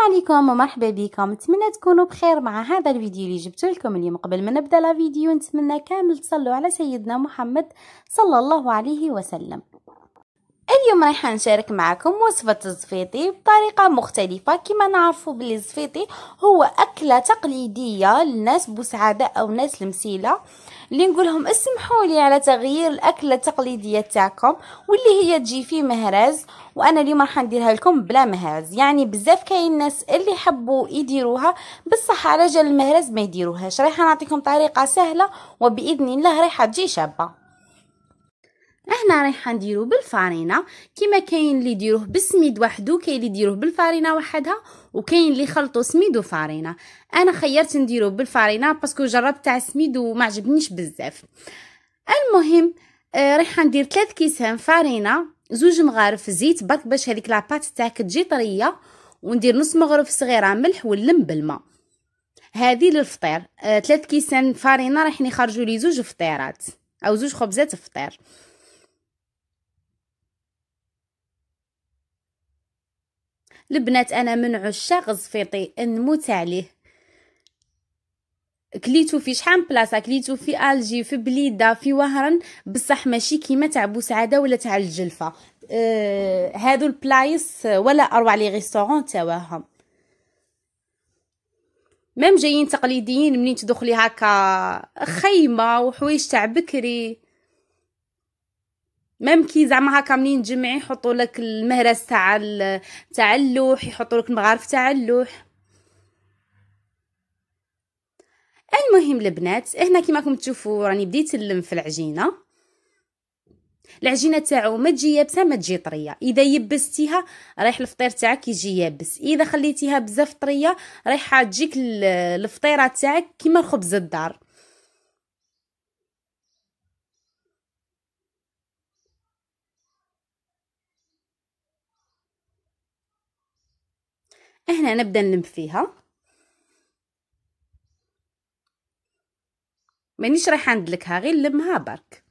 السلام عليكم ومرحبا بكم نتمنى تكونوا بخير مع هذا الفيديو اللي جبت لكم اليوم قبل ما نبدا لا فيديو نتمنى كامل تصلوا على سيدنا محمد صلى الله عليه وسلم اليوم رايحه نشارك معكم وصفه الزفيطي بطريقه مختلفه كما نعرفوا بلي الزفيطي هو اكله تقليديه للناس بوسعاده او ناس المسيله اللي نقولهم اسمحوا لي على تغيير الاكله التقليديه تاعكم واللي هي تجي في مهرز وانا اليوم راح نديرها لكم بلا مهرز يعني بزاف كاين الناس اللي حبوا يديروها بصح على جال المهرز ما يديروهاش رايحه نعطيكم طريقه سهله وباذن الله رايحه تجي شابه هنا رايحه نديرو بالفارينه كيما كاين اللي يديروه بالسميد وحده كاين اللي يديروه بالفارينه وحدها وكاين اللي خلطوا سميد وفارينه انا خيرت نديرو بالفارينه باسكو جربت تاع السميد وما عجبنيش بزاف المهم آه، رايحه ندير 3 كيسان فارينه زوج مغارف زيت برك باش هذيك لاباط تاعك تجي طريه وندير نص مغرف صغيره ملح واللم بالماء هذه للفطير آه 3 كيسان فارينه راح يخرجوا لي زوج فطيرات او زوج خبزات فطير البنات انا من عشاق الزفيطي نموت عليه كليتو في شحال بلاصه كليتو في الجي في بليده في وهران بصح ماشي كيما تاع بوسعاده ولا تاع الجلفه آه هادو البلايص ولا اروع لي ريستورون تاعهم مام جايين تقليديين منين تدخلي هكا خيمه وحوايج تاع بكري ميم كي زعما هاكا منين تجمعي يحطوا لك المهرس تاع تاع اللوح يحطوا لك المغارف تاع اللوح المهم البنات هنا كيما راكم تشوفوا راني بديت نلم في العجينه العجينه تاعو ما تجي يابسه ما تجي طريه اذا يبستيها رايح الفطير تاعك يجي يابس اذا خليتيها بزاف طريه رايحه تجيك الفطيره تاعك كيما خبز الدار هنا نبدا نلم فيها مانيش رايحه ندلكها غير نلمها برك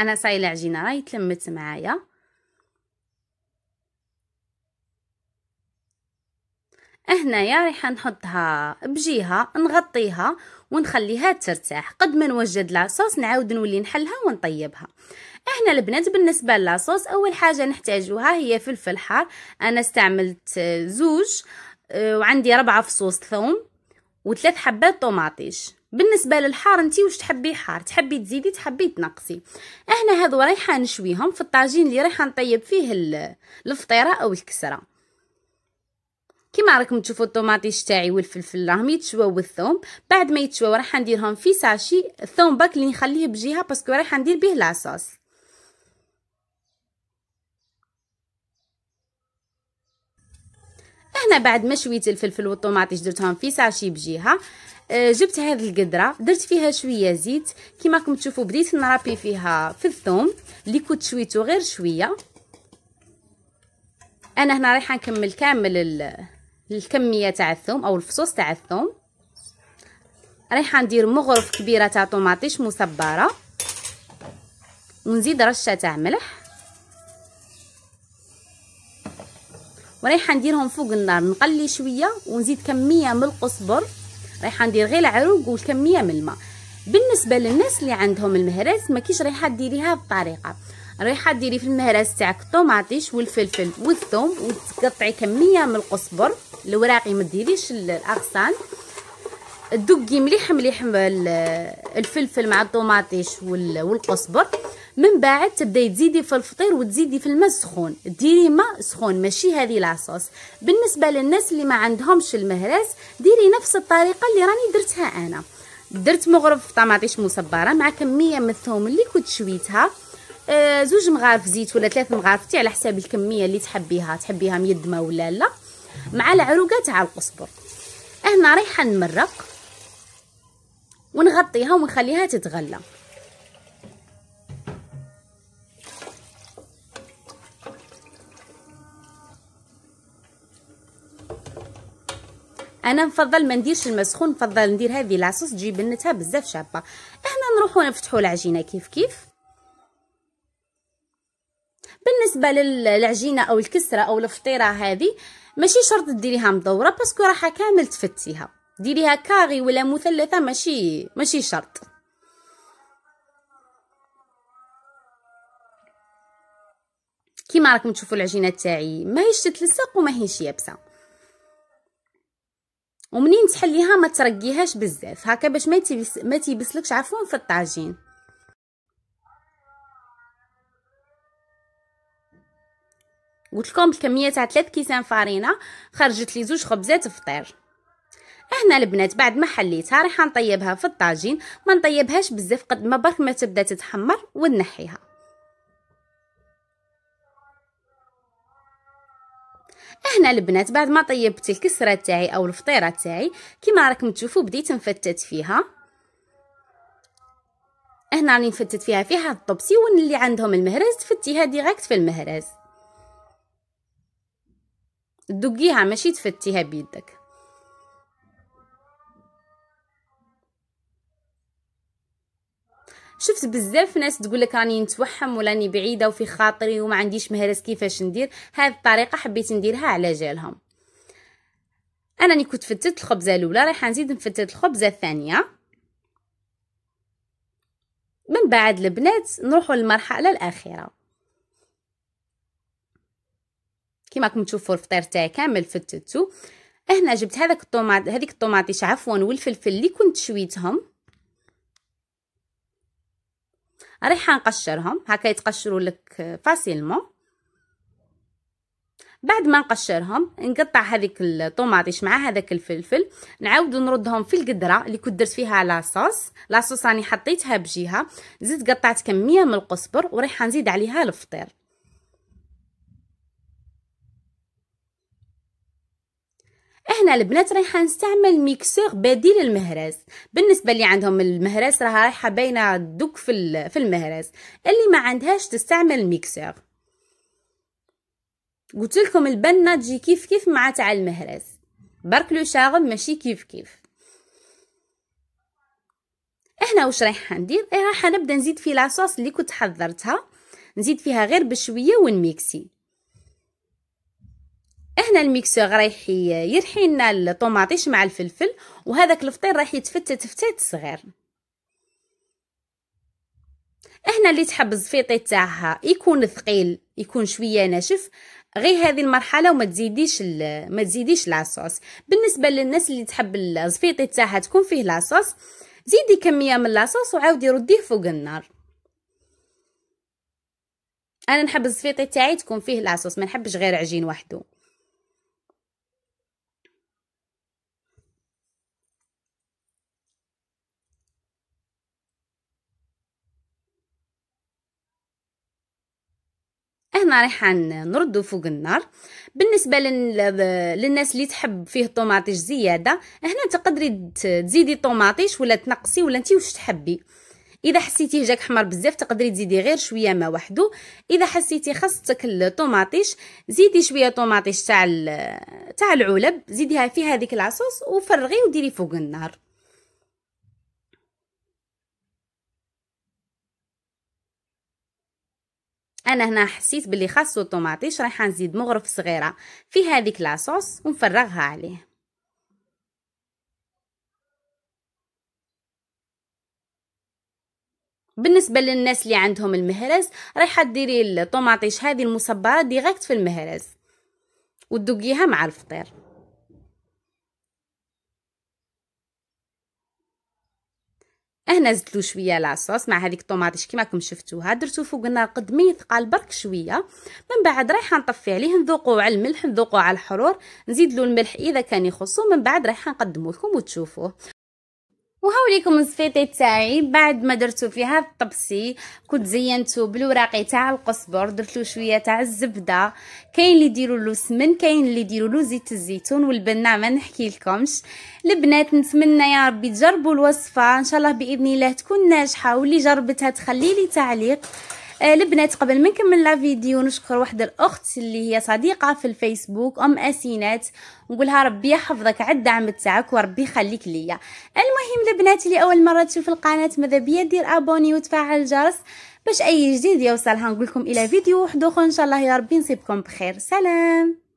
انا سايله العجينه راهي تلمت معايا هنايا رايحه نحطها بجهه نغطيها ونخليها ترتاح قد ما نوجد لاصوص نعاود نولي نحلها ونطيبها احنا البنات بالنسبه للاصوص اول حاجه نحتاجوها هي فلفل حار انا استعملت زوج آه، وعندي ربعة فصوص ثوم وثلاث حبات طوماطيش بالنسبه للحار انت واش تحبي حار تحبي تزيدي تحبي تنقصي احنا هذو رايحه نشويهم في الطاجين اللي رايحه نطيب فيه الفطيره او الكسره كما راكم تشوفوا الطوماطيش تاعي والفلفل راهم يتشواو والثوم بعد ما يتشواو راح نديرهم في ساشي الثوم باك اللي نخليه بجهه باسكو راح ندير به لاصوص هنا بعد ما شويت الفلفل والطوماطيش درتهم في ساشي بجهه آه، جبت هذه القدره درت فيها شويه زيت كيما راكم تشوفوا بديت نرابي فيها في الثوم اللي كنت شويته غير شويه انا هنا رايحه نكمل كامل الكميه تاع الثوم او الفصوص تاع الثوم رايحه ندير مغرف كبيره تاع طوماطيش مصبره ونزيد رشه تاع ملح ورايحه نديرهم فوق النار نقلي شويه ونزيد كميه من القزبر رايحه ندير غير العروق والكميه من الماء بالنسبه للناس اللي عندهم المهراس ما كيش رايحه ديريها بطريقه رايحه ديري في المهراس تاعك الطوماطيش والفلفل والثوم وتقطعي كميه من القزبر الوراقي ما ديريش الاغصان دقي مليح مليح الفلفل مع الطوماطيش والقزبر من بعد تبداي تزيدي في الفطير وتزيدي في الماء سخون ديري ماء سخون ماشي هذه لاصوص بالنسبه للناس اللي ما عندهمش المهراس ديري نفس الطريقه اللي راني درتها انا درت مغرف طماطيش مصبره مع كميه من الثوم اللي كنت شويتها آه، زوج مغارف زيت ولا ثلاث مغارف تي على حساب الكميه اللي تحبيها تحبيها ميدمه ولا لا مع العروقه تاع القزبر هنا رايحه نمرق ونغطيها ونخليها تتغلى انا نفضل ما نديرش الماء سخون نفضل ندير هذه لاصوص تجي بنتها بزاف شابه احنا نروحو نفتحو العجينه كيف كيف بالنسبه للعجينه او الكسره او الفطيره هذه ماشي شرط ديريها مدوره باسكو راح كامل تفتيها ديريها كاغي ولا مثلثه ماشي ماشي شرط كيما راكم تشوفوا العجينه تاعي ماهيش تتلصق وماهيش يابسه ومنين تحليها ما ترقيهاش بزاف هكا باش ما تيبس ما تيبسلكش عفوا في الطاجين قلت لكم الكميه تاع 3 كيسان فارينه خرجت لي زوج خبزات فطير هنا البنات بعد ما حليتها راح نطيبها في الطاجين ما نطيبهاش بزاف قد ما برك ما تبدا تتحمر ونحيها هنا البنات بعد ما طيبت الكسره تاعي او الفطيره تاعي كيما راكم تشوفوا بديت نفتت فيها هنا راني نفتت فيها فيها الطبسي واللي اللي عندهم المهرز تفتيها ديريكت في المهرز تدقيها ماشي تفتيها بيدك شفت بزاف ناس تقول لك راني نتوحم راني بعيده وفي خاطري وما عنديش مهرس كيفاش ندير هذه الطريقه حبيت نديرها على جالهم انا راني كنت فتت الخبزه الاولى رايحه نزيد نفتت الخبزه الثانيه من بعد البنات نروحوا للمرحله الاخيره كيما راكم تشوفوا الفطير تاعي كامل فتتو هنا جبت هذاك الطوماط هذيك الطوماطيش عفوا والفلفل اللي كنت شويتهم رايحه نقشرهم هكا يتقشروا لك فاسيلمون بعد ما نقشرهم نقطع هذيك الطوماطيش مع هذاك الفلفل نعاود نردهم في القدره اللي كنت درت فيها لاصوص لاصوص راني حطيتها بجهه زدت قطعت كميه من القزبر ورايحه نزيد عليها الفطير هنا البنات رايحه نستعمل ميكسور بديل للمهرس بالنسبه اللي عندهم المهرس راها رايحه باينه دوك في في المهرس اللي ما عندهاش تستعمل ميكسور قلت لكم البنه تجي كيف كيف مع تاع المهرس برك لو شاغل ماشي كيف كيف هنا واش رايحه ندير إيه، رايحه نبدا نزيد في لاصوص اللي كنت حضرتها نزيد فيها غير بشويه ونميكسي هنا الميكسور رايح يرحي لنا الطوماطيش مع الفلفل وهذاك الفطير رايح يتفتت فتات صغير هنا اللي تحب الزفيطي تاعها يكون ثقيل يكون شويه ناشف غير هذه المرحله وما تزيديش ما تزيديش لاصوص بالنسبه للناس اللي تحب الزفيطي تاعها تكون فيه لاصوص زيدي كميه من لاصوص وعاودي رديه فوق النار انا نحب الزفيطي تاعي تكون فيه لاصوص ما نحبش غير عجين وحده هنا رايحه نردو فوق النار بالنسبه للناس اللي تحب فيه طوماطيش زياده هنا تقدري تزيدي طوماطيش ولا تنقصي ولا انت واش تحبي اذا حسيتيه جاك حمر بزاف تقدري تزيدي غير شويه ما وحده اذا حسيتي خاصتك الطوماطيش زيدي شويه طوماطيش تاع تاع العلب زيديها في هذيك العصوص وفرغي وديري فوق النار انا هنا حسيت باللي خاصو الطوماطيش رايحه نزيد مغرف صغيره في هذيك لاصوص ونفرغها عليه بالنسبه للناس اللي عندهم المهرز رايحه ديري الطوماطيش هذه المصبره ديريكت في المهرز وتدقيها مع الفطير هنا زدتلو شويه لاصوص مع هذيك الطوماطيش كيما راكم شفتوها درتو فوق النار قد ما يثقل برك شويه من بعد رايحه نطفي عليه نذوقو على الملح نذوقو على الحرور نزيدلو الملح اذا كان يخصو من بعد رايحه نقدمو لكم وتشوفوه وهاوليكم الزفيطي تاعي بعد ما درتو فيها الطبسي كنت زينتو بالوراق تاع القزبر درتلو شويه تاع الزبده كاين اللي يديروا له سمن كاين اللي يديروا له زيت الزيتون والبنه ما نحكي لكمش البنات نتمنى يا ربي تجربوا الوصفه ان شاء الله باذن الله تكون ناجحه واللي جربتها تخلي لي تعليق آه البنات قبل ما نكمل لا فيديو نشكر واحد الاخت اللي هي صديقه في الفيسبوك ام اسينات نقولها ربي يحفظك على الدعم تاعك وربي يخليك ليا المهم البنات اللي اول مره تشوف القناه ماذا بيا دير ابوني وتفعل الجرس باش اي جديد يوصلها نقول لكم الى فيديو واحد اخر ان شاء الله يا ربي نصيبكم بخير سلام